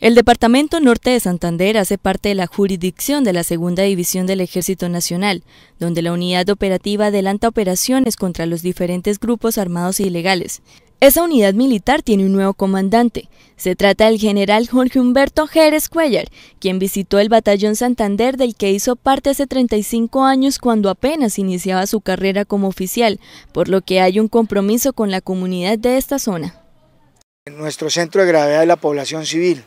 El Departamento Norte de Santander hace parte de la jurisdicción de la Segunda División del Ejército Nacional, donde la unidad operativa adelanta operaciones contra los diferentes grupos armados e ilegales. Esa unidad militar tiene un nuevo comandante. Se trata del general Jorge Humberto Jerez Cuellar, quien visitó el batallón Santander del que hizo parte hace 35 años cuando apenas iniciaba su carrera como oficial, por lo que hay un compromiso con la comunidad de esta zona. En nuestro centro de gravedad de la población civil,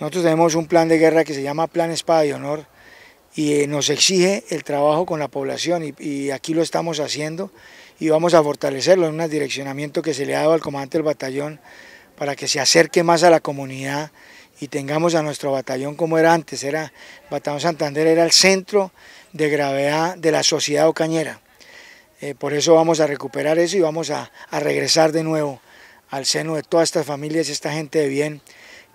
nosotros tenemos un plan de guerra que se llama Plan Espada y Honor y eh, nos exige el trabajo con la población y, aquí lo estamos haciendo y vamos a fortalecerlo en un direccionamiento que se le ha dado al comandante del batallón para que se acerque más a la comunidad y tengamos a nuestro batallón como era antes, era Batallón Santander era el centro de gravedad de la sociedad ocañera. Eh, por eso vamos a recuperar eso y vamos a, regresar de nuevo al seno de todas estas familias, esta gente de bien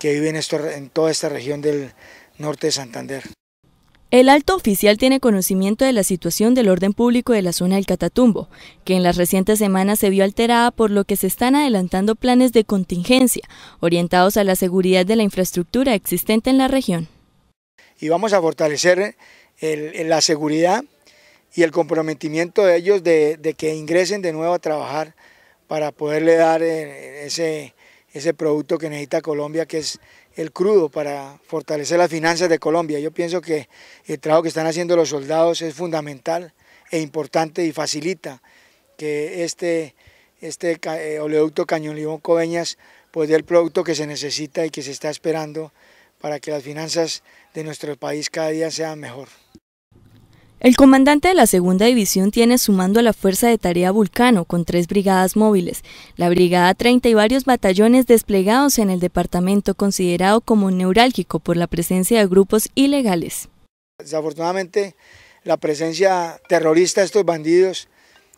que viven en toda esta región del norte de Santander. El alto oficial tiene conocimiento de la situación del orden público de la zona del Catatumbo, que en las recientes semanas se vio alterada por lo que se están adelantando planes de contingencia orientados a la seguridad de la infraestructura existente en la región. Y vamos a fortalecer eh, la seguridad y el comprometimiento de ellos de, que ingresen de nuevo a trabajar para poderle dar eh, ese, ese producto que necesita Colombia, que es el crudo para fortalecer las finanzas de Colombia. Yo pienso que el trabajo que están haciendo los soldados es fundamental e importante y facilita que este, este eh, oleoducto Cañón Limón Coveñas pueda dé el producto que se necesita y que se está esperando para que las finanzas de nuestro país cada día sean mejor. El comandante de la segunda división tiene sumando a la Fuerza de Tarea Vulcano con tres brigadas móviles, la Brigada 30 y varios batallones desplegados en el departamento considerado como neurálgico por la presencia de grupos ilegales. Desafortunadamente, la presencia terrorista de estos bandidos,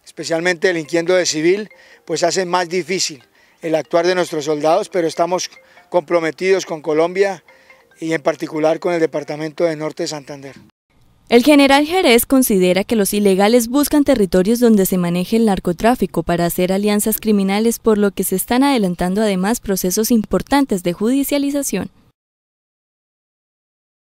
especialmente el delinquiendo de civil, pues hace más difícil el actuar de nuestros soldados, pero estamos comprometidos con Colombia y en particular con el departamento de Norte de Santander. El general Jerez considera que los ilegales buscan territorios donde se maneje el narcotráfico para hacer alianzas criminales, por lo que se están adelantando además procesos importantes de judicialización.